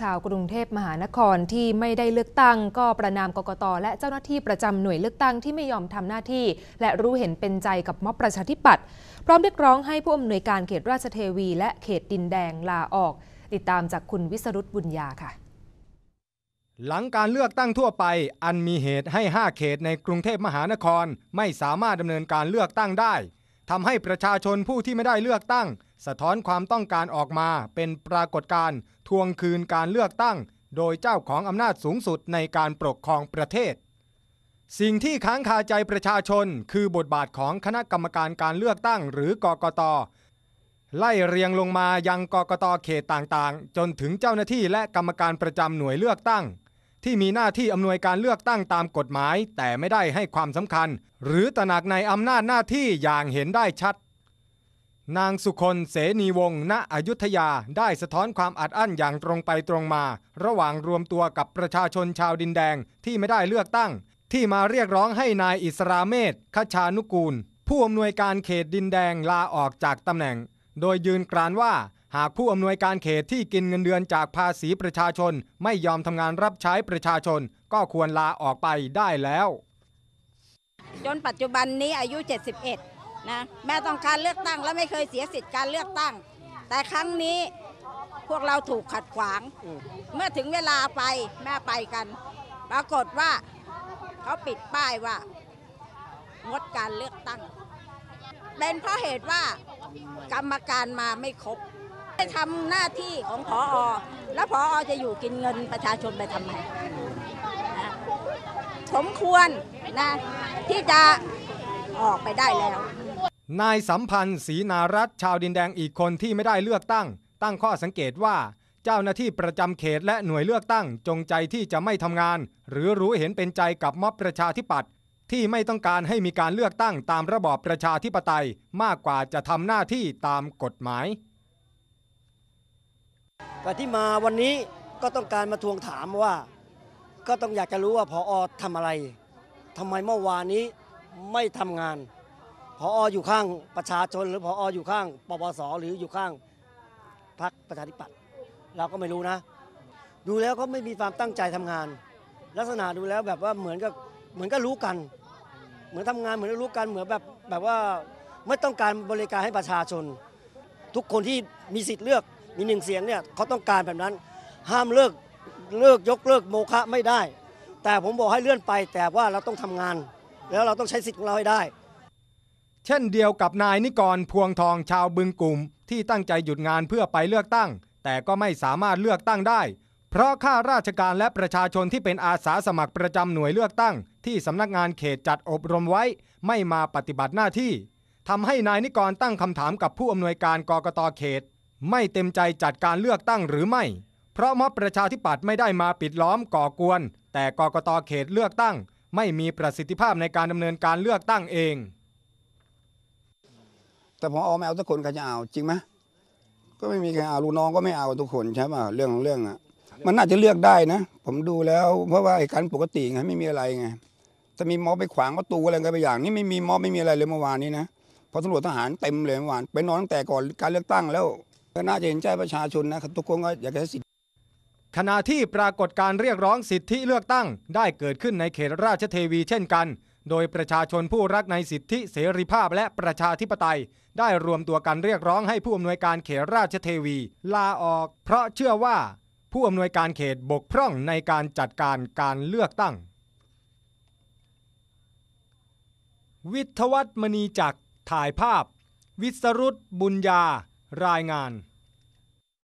ชาวกรุงเทพมหานครที่ไม่ได้เลือกตั้ง ก็ประนามกกต และเจ้าหน้าที่ประจำหน่วยเลือกตั้ง ที่ไม่ยอมทำหน้าที่ และรู้เห็นเป็นใจกับม็อบประชาธิปัตย์พร้อมเรียกร้องให้ผู้อำนวยการเขตราชเทวี และเขตดินแดงลาออก ติดตามจากคุณวิสรุตบุญญาค่ะ หลังการเลือกตั้งทั่วไป อันมีเหตุให้5เขตในกรุงเทพมหานครไม่สามารถดำเนินการเลือกตั้งได้ทำให้ประชาชนผู้ที่ไม่ได้เลือกตั้ง สะท้อนความต้องการออกมาเป็นปรากฏการณ์ทวงคืนการเลือกตั้ง โดยเจ้าของอำนาจสูงสุดในการปกครองประเทศ สิ่งที่ค้างคาใจประชาชน คือบทบาทของคณะกรรมการการเลือกตั้ง หรือกกตไล่เรียงลงมายังกกตเขตต่างๆ จนถึงเจ้าหน้าที่และกรรมการประจำหน่วยเลือกตั้ง ที่มีหน้าที่อำนวยการเลือกตั้งตามกฎหมาย แต่ไม่ได้ให้ความสำคัญ หรือตระหนักในอำนาจหน้าที่อย่างเห็นได้ชัดนางสุคนเสนีวงศ์ณอยุธยา ได้สะท้อนความอัดอั้นอย่างตรงไปตรงมา ระหว่างรวมตัวกับประชาชนชาวดินแดงที่ไม่ได้เลือกตั้ง ที่มาเรียกร้องให้นายอิสราเมธขชานุกูล ผู้อำนวยการเขตดินแดงลาออกจากตำแหน่ง โดยยืนกรานว่า หากผู้อำนวยการเขตที่กินเงินเดือนจากภาษีประชาชน ไม่ยอมทำงานรับใช้ประชาชน ก็ควรลาออกไปได้แล้ว จนปัจจุบันนี้อายุ 71นะแม่ต้องการเลือกตั้งและไม่เคยเสียสิทธิ์การเลือกตั้ง แต่ครั้งนี้พวกเราถูกขัดขวาง เมื่อถึงเวลาไปแม่ไปกัน ปรากฏว่าเขาปิดป้ายว่า งดการเลือกตั้ง เป็นเพราะเหตุว่ากรรมการมาไม่ครบไปทำหน้าที่ของพออแล้วพออจะอยู่กินเงินประชาชนไปทำไมสมควรนะ ที่จะออกไปได้แล้วนายสัมพันธ์ศรีนารัตชาวดินแดงอีกคนที่ไม่ได้เลือกตั้ง ตั้งข้อสังเกตว่าเจ้าหน้าที่ประจำเขตและหน่วยเลือกตั้งจงใจที่จะไม่ทำงาน หรือรู้เห็นเป็นใจกับม็อบประชาธิปัตย์ที่ไม่ต้องการให้มีการเลือกตั้งตามระบอบประชาธิปไตยมากกว่าจะทำหน้าที่ตามกฎหมายกาที่มาวันนี้ก็ต้องการมาทวงถามว่า ก็ต้องอยากจะรู้ว่าพออทำอะไรทำไมเมื่อวานนี้ไม่ทำงานพออยู่ข้างประชาชน หรือพออยู่ข้างปปสหรืออยู่ข้างพรรคประชาธิปัตย์เราก็ไม่รู้นะ ดูแล้วก็ไม่มีความตั้งใจทำงาน ลักษณะดูแล้วแบบว่าเหมือนกับเหมือนก็รู้กัน เหมือนทำงานเหมือนรู้กันเหมือนแบบแบบว่าไม่ต้องการบริการให้ประชาชน ทุกคนที่มีสิทธิ์เลือกมีหนึ่งเสียงเนี่ยเขาต้องการแบบนั้นห้ามเลิกเลิกยกเลิกโมฆะไม่ได้ แต่ผมบอกให้เลื่อนไป แต่ว่าเราต้องทำงาน แล้วเราต้องใช้สิทธิ์ของเราให้ได้เช่นเดียวกับนายนิกรพวงทองชาวบึงกลุ่ม ที่ตั้งใจหยุดงานเพื่อไปเลือกตั้ง แต่ก็ไม่สามารถเลือกตั้งได้ เพราะข้าราชการและประชาชนที่เป็นอาสาสมัครประจำหน่วยเลือกตั้ง ที่สำนักงานเขตจัดอบรมไว้ ไม่มาปฏิบัติหน้าที่ทำให้นายนิกรตั้งคำถามกับผู้อำนวยการกรกตเขต ไม่เต็มใจจัดการเลือกตั้งหรือไม่เพราะม็อบประชาธิปัตย์ไม่ได้มาปิดล้อมก่อกวน แต่กรกตเขตเลือกตั้ง ไม่มีประสิทธิภาพในการดำเนินการเลือกตั้งเองแต่พออไม่เอาทุกคนใครจะเอาจริงไหมก็ไม่มีใครเอาลูกน้องก็ไม่เอาทุกคนใช่ป่ะเรื่องของเรื่องอ่ะมันน่าจะเลือกได้นะ ผมดูแล้วเพราะว่าไอ้การปกติไงไม่มีอะไรไงจะมีมอไปขวางประตูอะไรกันไปอย่างนี้ไม่มีมอไม่มีอะไรเลยเมื่อวานนี้นะพอตำรวจทหารเต็มเลยเมื่อวานไปนอนตั้งแต่ก่อนการเลือกตั้งแล้วก็น่าจะเห็นใจประชาชนนะครับทุกคนก็อยากจะ้สิทธิขณะที่ปรากฏการเรียกร้องสิทธิเลือกตั้ง ได้เกิดขึ้นในเขตราชเทวี เช่นกัน โดยประชาชนผู้รักในสิทธิเสรีภาพและประชาธิปไตยได้รวมตัวกันเรียกร้องให้ผู้อำนวยการเขตราชเทวี ลาออกเพราะเชื่อว่า ผู้อำนวยการเขตบกพร่องในการจัดการการเลือกตั้ง วิทวัตมณีจักถ่ายภาพ วิสรุตบุญญา รายงาน